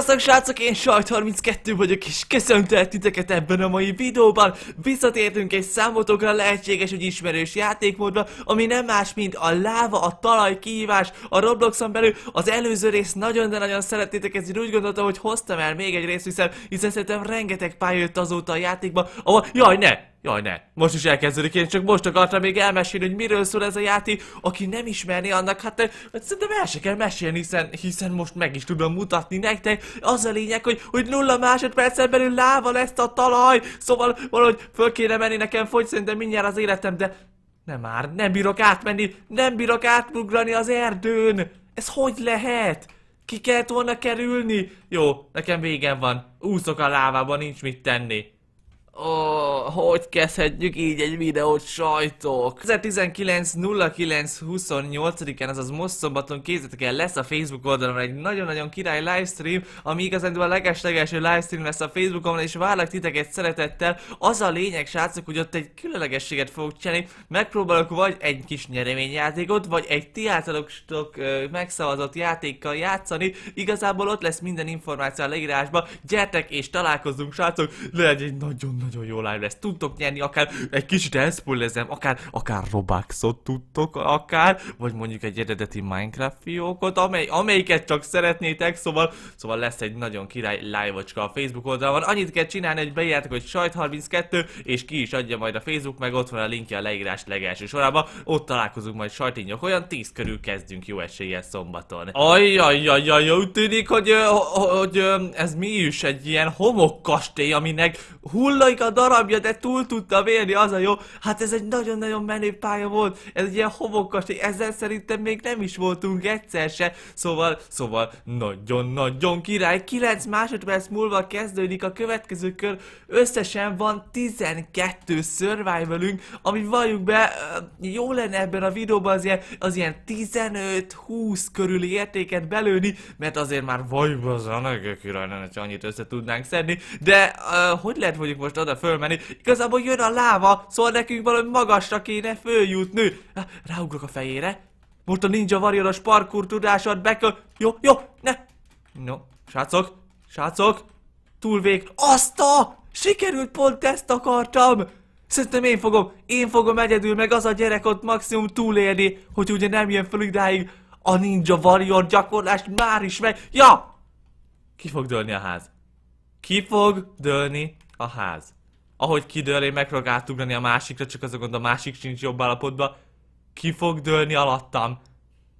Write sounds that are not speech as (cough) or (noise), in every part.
Sziasztok srácok, én Sajt32 vagyok és köszöntelek titeket ebben a mai videóban Visszatértünk egy számotokra lehetséges, hogy ismerős játékmódra Ami nem más, mint a láva, a talaj kihívás a Robloxon belül Az előző rész nagyon de nagyon szerettétek, ezért úgy gondoltam, hogy hoztam el még egy részt hiszen, Hiszen szerintem rengeteg pályát azóta a játékba Ahol, jaj ne, Jaj ne, most is elkezdődik, én csak most akartam még elmesélni, hogy miről szól ez a játék, aki nem ismerné annak, hát, eh, hát szerintem el se kell mesélni, hiszen, hiszen most meg is tudom mutatni nektek, az a lényeg, hogy, hogy nulla másodpercen belül láva lesz a talaj, szóval valahogy föl kéne menni nekem, fogy szerintem mindjárt az életem, de nem már, nem bírok átmenni, nem bírok átbugrani az erdőn, ez hogy lehet? Ki kellett volna kerülni? Jó, nekem végem van, úszok a lávában, nincs mit tenni oh, hogy kezdhetjük így egy videót, sajtok? 20190928 09 án azaz most szombaton kézzetek el, lesz a Facebook oldalon egy nagyon-nagyon király livestream, ami igazán a leges-legelső livestream lesz a Facebookon, és várlak titeket szeretettel. Az a lényeg, srácok, hogy ott egy különlegességet fogok csinálni, megpróbálok vagy egy kis nyereményjátékot, vagy egy ti általatok megszavazott játékkal játszani. Igazából ott lesz minden információ a leírásban, gyertek és találkozunk, srácok, legyen egy nagyon-nagyon nagyon jó live lesz. Tudtok nyerni, akár egy kicsit elszpoilezem, akár, akár Robuxot tudtok, akár, vagy mondjuk egy eredeti Minecraft fiókot, amely, amelyiket csak szeretnétek, szóval, szóval lesz egy nagyon király live a Facebook oldalon. Annyit kell csinálni, hogy bejártok, hogy sajt32, és ki is adja majd a Facebook, meg ott van a linkje a leírás legelső sorába, ott találkozunk majd sajtinyok, olyan 10 körül kezdünk jó eséllyel szombaton. Ajajajajaj, úgy tűnik, hogy, hogy, hogy ez mi is egy ilyen homokkastély, aminek hulla Laika darabja, de túl tudta élni, az a jó. Hát ez egy nagyon-nagyon menő pálya volt, ez egy ilyen homokkastély, ezzel szerintem még nem is voltunk egyszer se. Szóval, szóval, nagyon-nagyon király, 9 másodperc múlva kezdődik a következő kör, összesen van 12 survivalünk, ami valljuk be, jó lenne ebben a videóban az ilyen, az ilyen 15-20 körüli értéket belőni, mert azért már vajba az a király, lenne, hogy annyit össze tudnánk szedni, de uh, hogy lehet mondjuk most oda fölmenni. Igazából jön a láva, szóval nekünk valami magasra kéne följutni. Ráugrok a fejére. Most a ninja varjonos parkour tudásod be kell... Jó, jó, ne! No, srácok, srácok, túl vég... Azt a! Sikerült, pont ezt akartam! Szerintem én fogom, én fogom egyedül, meg az a gyerek ott maximum túlélni, hogy ugye nem jön fel idáig a ninja warrior gyakorlást már is meg... Ja! Ki fog dőlni a ház? Ki fog dőlni a ház. Ahogy kidől, én megpróbálok átugrani a másikra, csak az a gond, a másik sincs jobb állapotban. Ki fog dőlni alattam?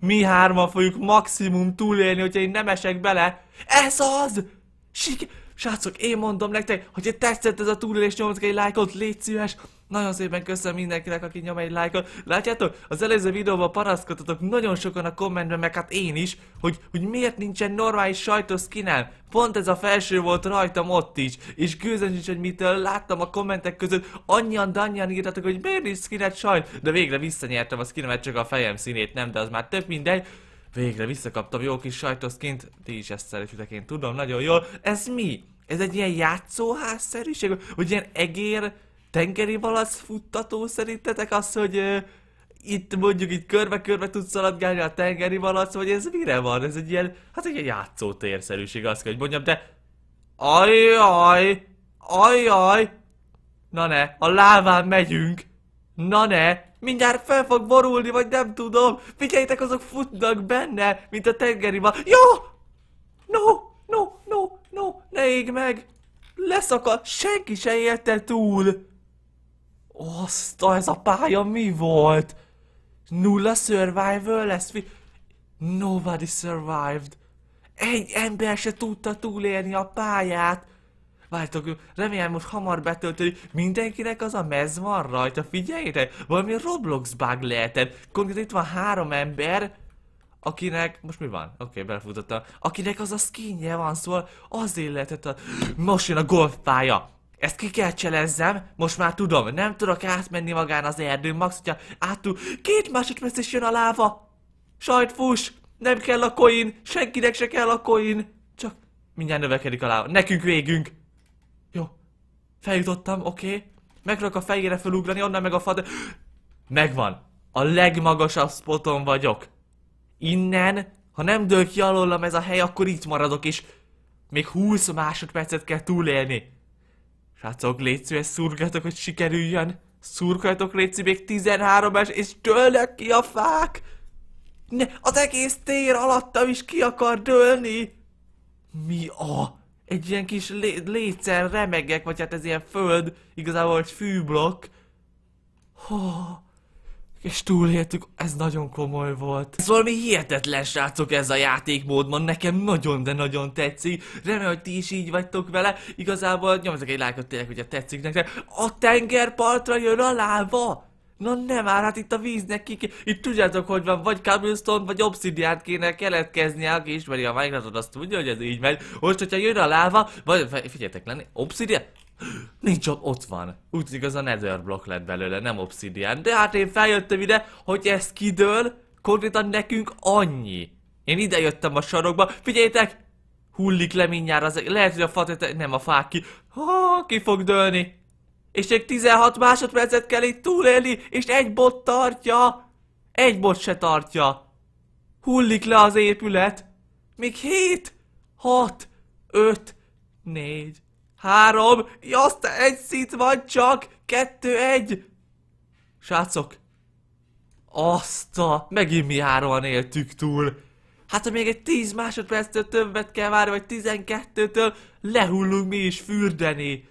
Mi hárman fogjuk maximum túlélni, hogyha én nem esek bele. Ez az! Siker... Srácok, én mondom nektek, hogy ha tetszett ez a túlélés, nyomjatok egy lájkot, légy szíves. Nagyon szépen köszönöm mindenkinek, aki nyom egy lájkot. Látjátok, az előző videóban paraszkodtatok nagyon sokan a kommentben, meg hát én is, hogy, hogy miért nincsen normális sajtószkinem. Pont ez a felső volt rajtam ott is, és gőzöm is, hogy mitől láttam a kommentek között, annyian annyian írtatok, hogy miért nincs skinet sajt, de végre visszanyertem a skinemet, csak a fejem színét nem, de az már több mindegy. Végre visszakaptam jó kis sajtoszként, ti is ezt szeretitek, én tudom nagyon jól. Ez mi? Ez egy ilyen játszóházszerűség? Hogy ilyen egér tengeri valasz futtató szerintetek az, hogy uh, itt mondjuk itt körbe-körbe tudsz szaladgálni a tengeri valasz vagy ez mire van? Ez egy ilyen, hát egy ilyen játszótérszerűség, azt kell, hogy mondjam, de... Ajjaj! Ajjaj! Na ne, a láván megyünk! Na ne, Mindjárt fel fog borulni, vagy nem tudom. Figyeljétek, azok futnak benne, mint a tengeriben. Jó! No! No! No! No! Ne ég meg! Leszakad! Senki se érte túl! Azt, ez a pálya mi volt? Nulla survivor lesz? Nobody survived. Egy ember se tudta túlélni a pályát. Várjátok, remélem most hamar betölteni, mindenkinek az a mez van rajta, figyeljétek, valami Roblox bug lehetett. Konkrétan itt van három ember, akinek, most mi van? Oké, okay, belefutottam. Akinek az a skinje van, szóval azért lehetett a... Most jön a golfpálya! Ezt ki kell cselezzem, most már tudom, nem tudok átmenni magán az erdőn, max, hogyha átú, két másodperc is jön a láva! fuss, Nem kell a coin, senkinek se kell a coin! Csak mindjárt növekedik a láva, nekünk végünk! Feljutottam, oké. Okay. Megrök a fejére felugrani, onnan meg a fad... Megvan. A legmagasabb spoton vagyok. Innen, ha nem dől ki alólam ez a hely, akkor itt maradok, és még 20 másodpercet kell túlélni. Srácok, légy ezt szurgatok, hogy sikerüljön. Szurkoljatok, Léci, még 13 es és dőlnek ki a fák! Ne, az egész tér alattam is ki akar dőlni! Mi a egy ilyen kis lé létszer remegek, vagy hát ez ilyen föld, igazából egy fűblokk. Hó, és túléltük, ez nagyon komoly volt. Ez valami hihetetlen srácok ez a játékmód, man nekem nagyon, de nagyon tetszik. Remélem, hogy ti is így vagytok vele. Igazából nyomjatok egy lájkot tényleg, hogyha tetszik nektek. A tengerpartra jön a láva! Na nem, már hát itt a víznek ki, Itt tudjátok, hogy van, vagy cobblestone, vagy obszidiát kéne keletkezni, aki ismeri a Minecraftot, azt tudja, hogy ez így megy. Most, hogyha jön a láva, vagy figyeljetek lenni, obszidiát? Nincs ott, ott van. Úgy tűnik az a nether block lett belőle, nem obszidián. De hát én feljöttem ide, hogy ez kidől, konkrétan nekünk annyi. Én ide jöttem a sarokba, figyeljetek, Hullik le mindjárt az, lehet, hogy a fa nem a fák ki. Ha, ki fog dőlni? És csak 16 másodpercet kell itt túlélni, és egy bot tartja. Egy bot se tartja. Hullik le az épület. Még 7, 6, 5, 4, 3, azt egy szint van csak, 2, 1. Srácok, azt a, megint mi hárman éltük túl. Hát ha még egy 10 másodperctől többet kell várni, vagy 12-től, lehullunk mi is fürdeni.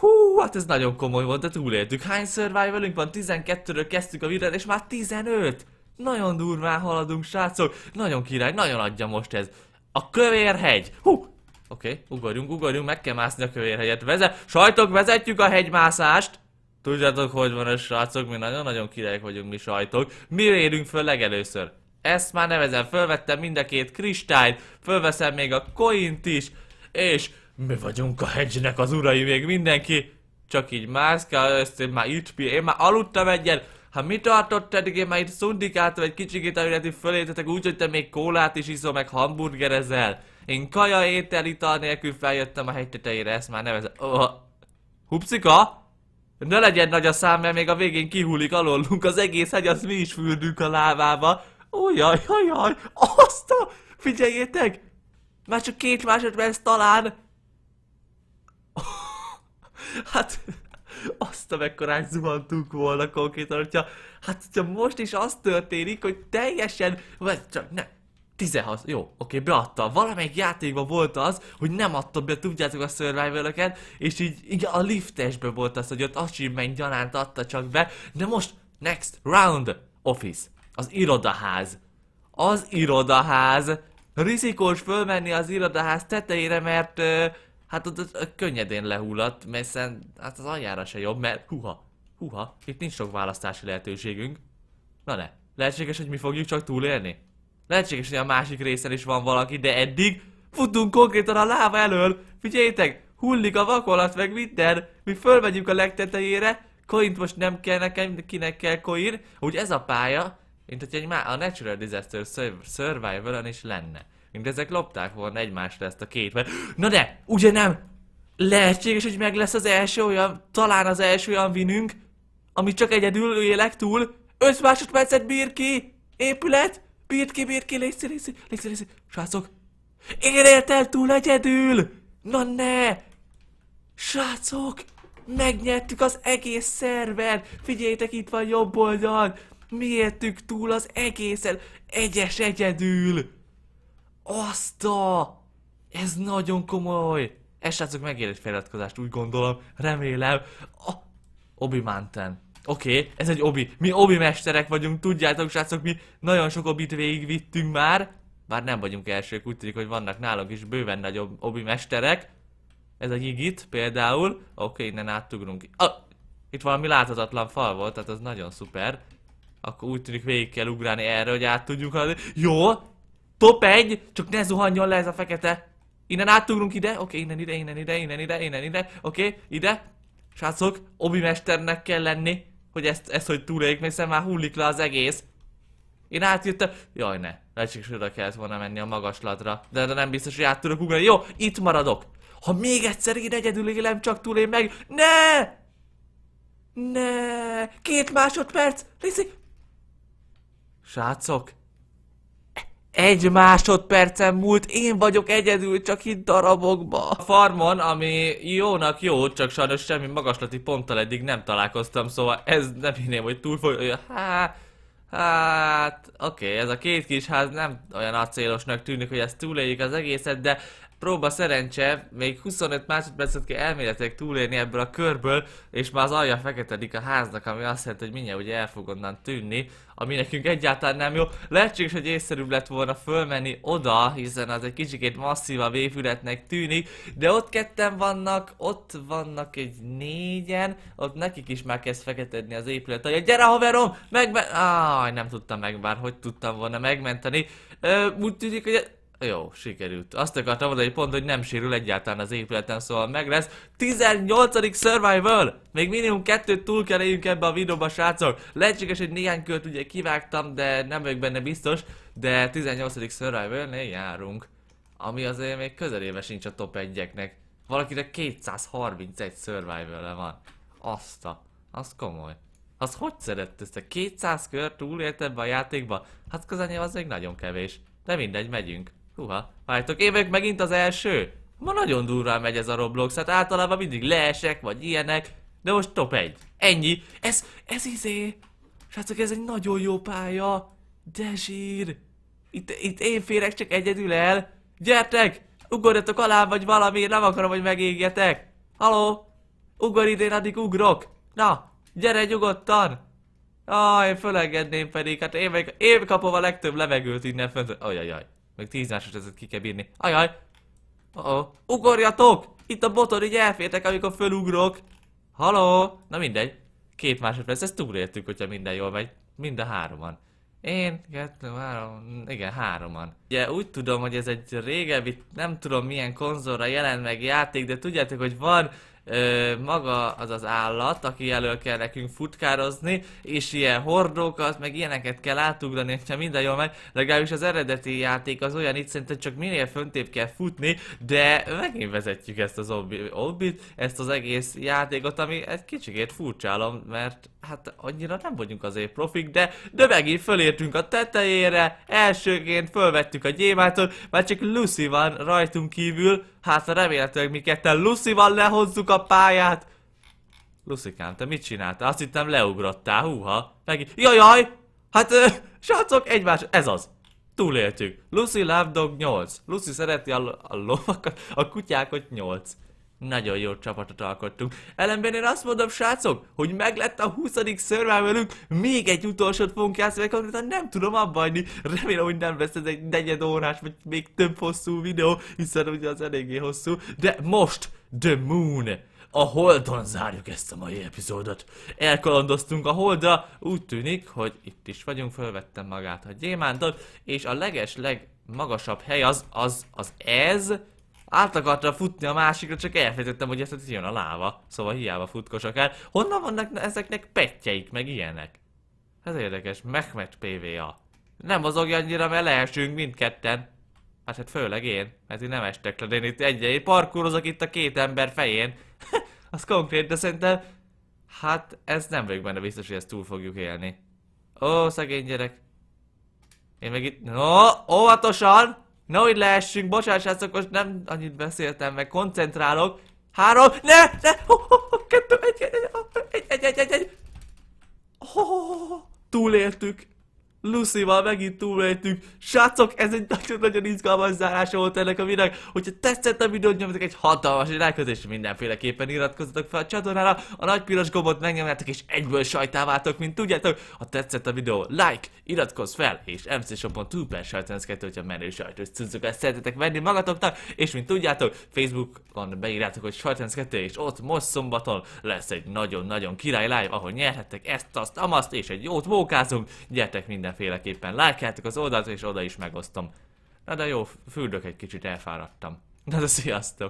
Hú, hát ez nagyon komoly volt, de túléltük. Hány survivalünk van? 12-ről kezdtük a videót, és már 15! Nagyon durván haladunk, srácok. Nagyon király, nagyon adja most ez. A kövérhegy. Hú, Oké, okay, ugorjunk, ugorjunk, meg kell mászni a kövérhegyet. Veze Sajtok, vezetjük a hegymászást! Tudjátok, hogy van ez, srácok, mi nagyon-nagyon királyok vagyunk mi sajtok. Mi érünk föl legelőször? Ezt már nevezem, fölvettem mind a két kristályt, fölveszem még a coint is, és mi vagyunk a hedge az urai, még mindenki csak így mászkál, ezt én már itt én már aludtam egyen, Ha hát mi tartott eddig? Én már itt szundikáltam egy kicsikét, amire ti fölétetek úgy, hogy te még kólát is iszol, meg hamburgerezel. Én kaja étel ital nélkül feljöttem a hegy tetejére, ezt már nevezem. Oh. Hupszika? Ne legyen nagy a szám, mert még a végén kihullik alólunk az egész hegy, azt mi is fürdünk a lávába. Ujjaj, jaj, jaj, azt a... Figyeljétek! Már csak két másodperc talán, (laughs) hát azt a mekkorát zuhantunk volna konkrétan, hogyha, hát hogyha most is az történik, hogy teljesen, vagy csak ne, 16, jó, oké, beadta. Valamelyik játékban volt az, hogy nem adta be, tudjátok a survival és így, így a liftesben volt az, hogy ott achievement gyanánt adta csak be, de most, next round, office, az irodaház. Az irodaház. Rizikós fölmenni az irodaház tetejére, mert... Uh, hát ott, ott, ott könnyedén lehullott, hiszen hát az aljára se jobb, mert huha, huha, itt nincs sok választási lehetőségünk. Na ne, lehetséges, hogy mi fogjuk csak túlélni? Lehetséges, hogy a másik részen is van valaki, de eddig futunk konkrétan a láva elől. Figyeljétek, hullik a vakolat meg minden, mi fölmegyünk a legtetejére, coint most nem kell nekem, kinek kell coin. Úgy ez a pálya, mint hogy egy má a Natural Disaster survival on is lenne. Mint ezek lopták volna egymást ezt a két, mert... Na de, ugye nem? Lehetséges, hogy meg lesz az első olyan, talán az első olyan vinünk, amit csak egyedül élek túl. 5 másodpercet bír ki! Épület! bír ki, bír ki, légy légy légy szíri. Srácok! Én értel túl egyedül! Na ne! Srácok! Megnyertük az egész szerver! Figyeljétek, itt van jobb oldal! Mi értük túl az egészen! Egyes egyedül! Azt a... Ez nagyon komoly! Ez srácok megér egy feliratkozást, úgy gondolom, remélem. A... Obi Mountain. Oké, okay, ez egy obi. Mi obi mesterek vagyunk, tudjátok srácok, mi nagyon sok obit végigvittünk már. Bár nem vagyunk elsők, úgy tűnik, hogy vannak nálunk is bőven nagyobb obi mesterek. Ez a Yigit, például. Oké, okay, innen átugrunk. A itt valami láthatatlan fal volt, tehát az nagyon szuper. Akkor úgy tűnik végig kell ugrálni erre, hogy át tudjuk adni. Jó, Top 1, csak ne zuhanjon le ez a fekete. Innen átugrunk ide, oké, okay, innen ide, innen ide, innen ide, innen ide, oké, okay, ide. Srácok, obi mesternek kell lenni, hogy ezt, ezt hogy túléljük, mert már hullik le az egész. Én átjöttem, jaj ne, lecsik oda kellett volna menni a magaslatra, de, de nem biztos, hogy át tudok ugrani. Jó, itt maradok. Ha még egyszer én egyedül élem, csak túlélj meg. Ne! Ne! Két másodperc! Liszi! Srácok, egy másodpercen múlt, én vagyok egyedül, csak itt darabokba. A farmon, ami jónak jó, csak sajnos semmi magaslati ponttal eddig nem találkoztam, szóval ez nem hinném, hogy túl foly... Há... Hát, oké, okay, ez a két kis ház nem olyan acélosnak tűnik, hogy ez túléljük az egészet, de próba szerencse, még 25 másodpercet kell elméletek túlélni ebből a körből, és már az alja feketedik a háznak, ami azt jelenti, hogy mindjárt ugye el fog onnan tűnni, ami nekünk egyáltalán nem jó. Lehetséges, hogy észszerűbb lett volna fölmenni oda, hiszen az egy kicsikét masszívabb épületnek tűnik, de ott ketten vannak, ott vannak egy négyen, ott nekik is már kezd feketedni az épület. Aja, gyere haverom, megmen... Áj, nem tudtam meg bár hogy tudtam volna megmenteni. Ö, úgy tűnik, hogy jó, sikerült. Azt akartam mondani pont, hogy nem sérül egyáltalán az épületen, szóval meg lesz. 18. survival! Még minimum kettőt túl kell éljünk ebbe a videóba, srácok. Lehetséges, hogy néhány költ ugye kivágtam, de nem vagyok benne biztos. De 18. survival né járunk. Ami azért még közelébe sincs a top 1-eknek. Valakinek 231 survival van. Azt a... Az komoly. Az hogy szerett ezt a 200 kör túlélt ebbe a játékba? Hát közben az még nagyon kevés. De mindegy, megyünk. Húha, várjátok, én vagyok megint az első? Ma nagyon durván megy ez a Roblox, hát általában mindig leesek, vagy ilyenek, de most top 1. Ennyi. Ez, ez izé. Srácok, ez egy nagyon jó pálya. De zsír. Itt, itt én férek csak egyedül el. Gyertek, ugorjatok alá, vagy valami, nem akarom, hogy megégjetek. Haló, ugor idén, addig ugrok. Na, gyere nyugodtan. Aj, ah, fölengedném pedig, hát én, meg, én kapom a legtöbb levegőt innen fönt. Ajajaj. Meg 10 másodpercet ki kell bírni. Ajaj! Uh -oh. Ugorjatok! Itt a boton így elfértek, amikor fölugrok. Haló! Na mindegy. Két másodperc, ezt túléltük, hogyha minden jól megy. Mind a hároman. Én, kettő, három, igen, hároman. Ugye úgy tudom, hogy ez egy régebbi, nem tudom milyen konzolra jelent meg játék, de tudjátok, hogy van ö, maga az az állat, aki elől kell nekünk futkározni, és ilyen hordókat, meg ilyeneket kell átugrani, hogyha minden jól megy, legalábbis az eredeti játék az olyan, itt szerintem csak minél föntébb kell futni, de megint vezetjük ezt az obbit, ezt az egész játékot, ami egy kicsikét furcsálom, mert hát annyira nem vagyunk azért profik, de, de megint fölértünk a tetejére, elsőként fölvettük a gyémátot, már csak Lucy van rajtunk kívül, hát remélhetőleg mi ketten Lucy-val lehozzuk a pályát. Luszikám, te mit csináltál? Azt hittem leugrottál, húha. Megint... Jajaj! Hát, ö, srácok, egymás, ez az. Túléltük. Lucy Love Dog 8. Lucy szereti a, a lovakat, a kutyákat 8. Nagyon jó csapatot alkottunk. Ellenben én azt mondom, srácok, hogy meglett a 20. velünk, még egy utolsót fogunk játszani, mert konkrétan nem tudom abba adni. Remélem, hogy nem vesz ez egy negyed órás, vagy még több hosszú videó, hiszen ugye az eléggé hosszú. De most, The Moon a Holdon zárjuk ezt a mai epizódot. Elkalandoztunk a Holdra, úgy tűnik, hogy itt is vagyunk, fölvettem magát a gyémántot, és a leges legmagasabb hely az, az, az ez, át akartam futni a másikra, csak elfejtettem, hogy ezt jön a láva. Szóval hiába futkos akár. Honnan vannak ezeknek petjeik, meg ilyenek? Ez érdekes. Mehmet PVA. Nem mozogja annyira, mert leesünk mindketten. Hát hát főleg én, mert én nem estek le, én itt egy, -egy itt a két ember fején. (laughs) az konkrét, de szerintem, hát ez nem vagyok benne biztos, hogy ezt túl fogjuk élni. Ó, szegény gyerek. Én meg itt, no, óvatosan! Nehogy leessünk, bocsássátok, most nem annyit beszéltem, meg koncentrálok. Három, ne, ne, oh, oh, kettő, egy, egy, egy, egy, egy, egy, egy. egy, egy, egy, egy Lucy-val megint túlrejtünk. Srácok, ez egy nagyon-nagyon izgalmas zárása volt ennek a videónak. Hogyha tetszett a videót, nyomjatok egy hatalmas lájkot, és mindenféleképpen iratkozzatok fel a csatornára, a nagy piros gombot megnyomjátok, és egyből sajtáváltok, mint tudjátok. Ha tetszett a videó, like, iratkozz fel, és mcshop.hu per sajtánszkettő, hogyha menő sajtos cuccokat szeretetek venni magatoknak, és mint tudjátok, Facebookon beírjátok, hogy sajtánszkettő, és ott most szombaton lesz egy nagyon-nagyon király live, ahol nyerhettek ezt, azt, amaszt, és egy jót mókázunk. Gyertek minden mindenféleképpen látjátok az oldalt, és oda is megosztom. Na de jó, fürdök egy kicsit, elfáradtam. Na de sziasztok!